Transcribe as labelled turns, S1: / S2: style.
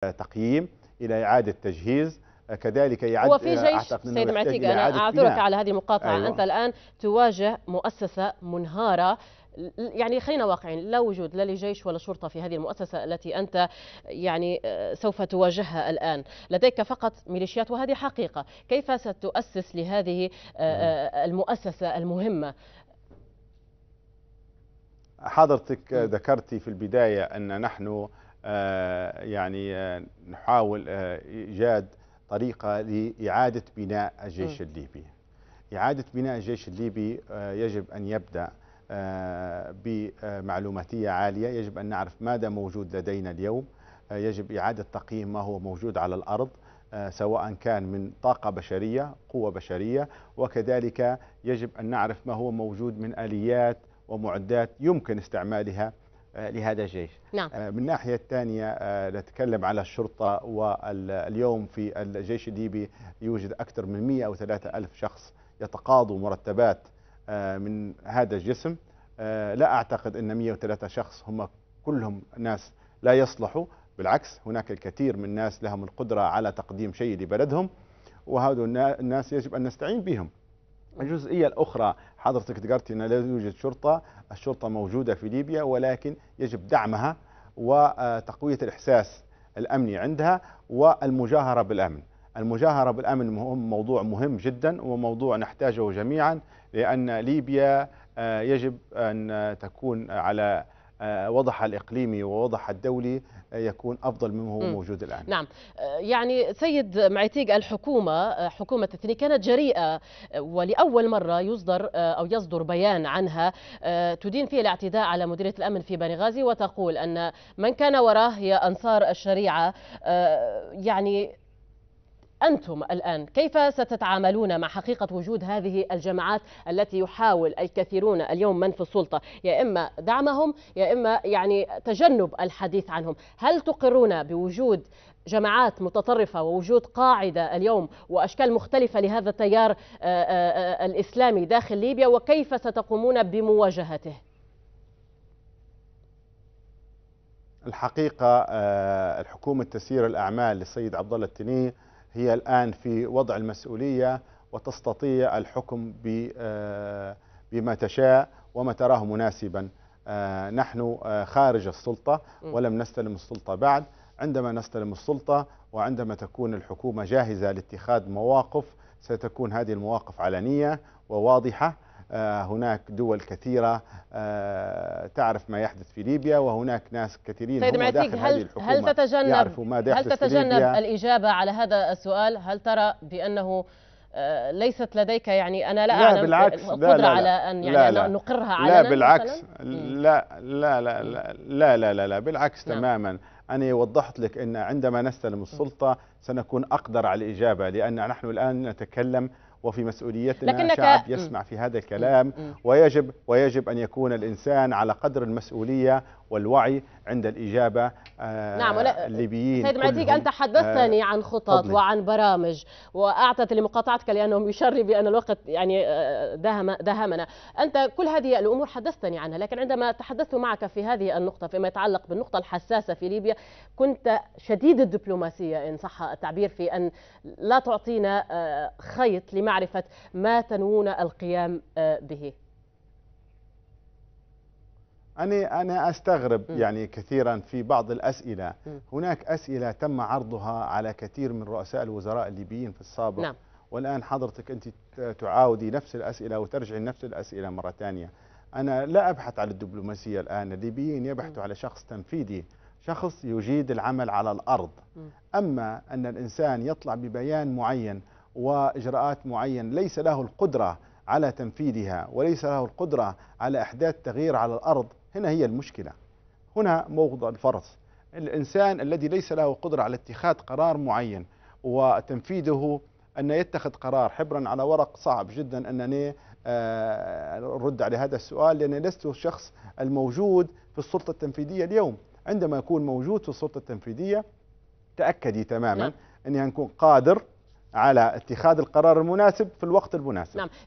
S1: تقييم الى اعاده تجهيز كذلك يعد وفي جيش سيد معتيق انا اعذرك على هذه المقاطعه أيوة. انت
S2: الان تواجه مؤسسه منهاره يعني خلينا واقعين لا وجود لا لجيش ولا شرطه في هذه المؤسسه التي انت يعني آه، سوف تواجهها الان، لديك فقط ميليشيات وهذه حقيقه، كيف ستؤسس لهذه آه، أيوة. آه، المؤسسه المهمه؟
S1: حضرتك ذكرتي في البدايه ان نحن آه، يعني آه، نحاول آه، إيجاد طريقة لإعادة بناء الجيش الليبي إعادة بناء الجيش الليبي يجب أن يبدأ بمعلوماتية عالية يجب أن نعرف ماذا موجود لدينا اليوم يجب إعادة تقييم ما هو موجود على الأرض سواء كان من طاقة بشرية قوة بشرية وكذلك يجب أن نعرف ما هو موجود من آليات ومعدات يمكن استعمالها آه، لهذا الجيش نعم. آه، من ناحية الثانية آه، نتكلم على الشرطة واليوم في الجيش الليبي يوجد أكثر من 103 ألف شخص يتقاضوا مرتبات من هذا الجسم لا أعتقد أن 103 شخص هم كلهم ناس لا يصلحوا بالعكس هناك الكثير من الناس لهم القدرة على تقديم شيء لبلدهم وهذا الناس يجب أن نستعين بهم الجزئية الأخرى حضرتك ذكرت أن لا يوجد شرطة الشرطة موجودة في ليبيا ولكن يجب دعمها وتقوية الإحساس الأمني عندها والمجاهرة بالأمن المجاهرة بالأمن موضوع مهم جدا وموضوع نحتاجه جميعا لأن ليبيا آه، يجب أن تكون على آه، وضعها الإقليمي ووضعها الدولي آه، يكون أفضل مما هو موجود الآن
S2: نعم آه، يعني سيد معيتيق الحكومة حكومة الثني كانت جريئة ولأول مرة يصدر أو يصدر بيان عنها تدين فيه الاعتداء على مديرية الأمن في بنغازي وتقول أن من كان وراه هي أنصار الشريعة يعني أنتم الآن كيف ستتعاملون مع حقيقة وجود هذه الجماعات التي يحاول الكثيرون اليوم من في السلطة يا إما دعمهم يا إما يعني تجنب الحديث عنهم هل تقرون بوجود جماعات متطرفة ووجود قاعدة اليوم وأشكال مختلفة لهذا التيار آه، آه، آه، الإسلامي داخل ليبيا وكيف ستقومون بمواجهته
S1: الحقيقة الحكومة تسيير الأعمال للسيد عبد الله التنيه هي الآن في وضع المسؤولية وتستطيع الحكم آه، بما تشاء وما تراه مناسبا آه، نحن آه، خارج السلطة ولم نستلم السلطة بعد عندما نستلم السلطة وعندما تكون الحكومة جاهزة لاتخاذ مواقف ستكون هذه المواقف علنية وواضحة آه، هناك دول كثيرة آه، تعرف ما يحدث في ليبيا وهناك ناس كثيرين سيد طيب معتيق هل, هل تتجنب, ما هل تتجنب
S2: الإجابة على هذا السؤال هل ترى بأنه آه، ليست لديك يعني انا لا, لا اعلم بالعكس القدره لا لا على ان يعني لا لا نقرها علنا لا بالعكس
S1: لا لا لا لا لا لا, لا بالعكس نعم. تماما انا وضحت لك ان عندما نستلم السلطه سنكون اقدر على الاجابه لان نحن الان نتكلم وفي مسؤوليتنا لكنك شعب يسمع في هذا الكلام ويجب ويجب أن يكون الإنسان على قدر المسؤولية والوعي عند الإجابة آه، نعم الليبيين سيد معتيق أنت حدثتني آه،
S2: عن خطط فضلي. وعن برامج واعطت لمقاطعتك لأنهم يشر بأن الوقت يعني آه، دهم دهمنا أنت كل هذه الأمور حدثتني عنها لكن عندما تحدثت معك في هذه النقطة فيما يتعلق بالنقطة الحساسة في ليبيا كنت شديد الدبلوماسية إن صح التعبير في أن لا تعطينا خيط لما لمعرفة ما تنوون القيام آه، به
S1: أنا أنا أستغرب م. يعني كثيرا في بعض الأسئلة م. هناك أسئلة تم عرضها على كثير من رؤساء الوزراء الليبيين في السابق نعم. والآن حضرتك أنت تعاودي نفس الأسئلة وترجعي نفس الأسئلة مرة ثانية أنا لا أبحث على الدبلوماسية الآن الليبيين يبحثوا على شخص تنفيذي شخص يجيد العمل على الأرض م. أما أن الإنسان يطلع ببيان معين واجراءات معين ليس له القدره على تنفيذها وليس له القدره على احداث تغيير على الارض هنا هي المشكله هنا موضع الفرص الانسان الذي ليس له قدره على اتخاذ قرار معين وتنفيذه ان يتخذ قرار حبرا على ورق صعب جدا انني آه، ارد على هذا السؤال لاني لست الشخص الموجود في السلطه التنفيذيه اليوم عندما اكون موجود في السلطه التنفيذيه تاكدي تماما نعم. اني اكون قادر على اتخاذ القرار المناسب في الوقت المناسب نعم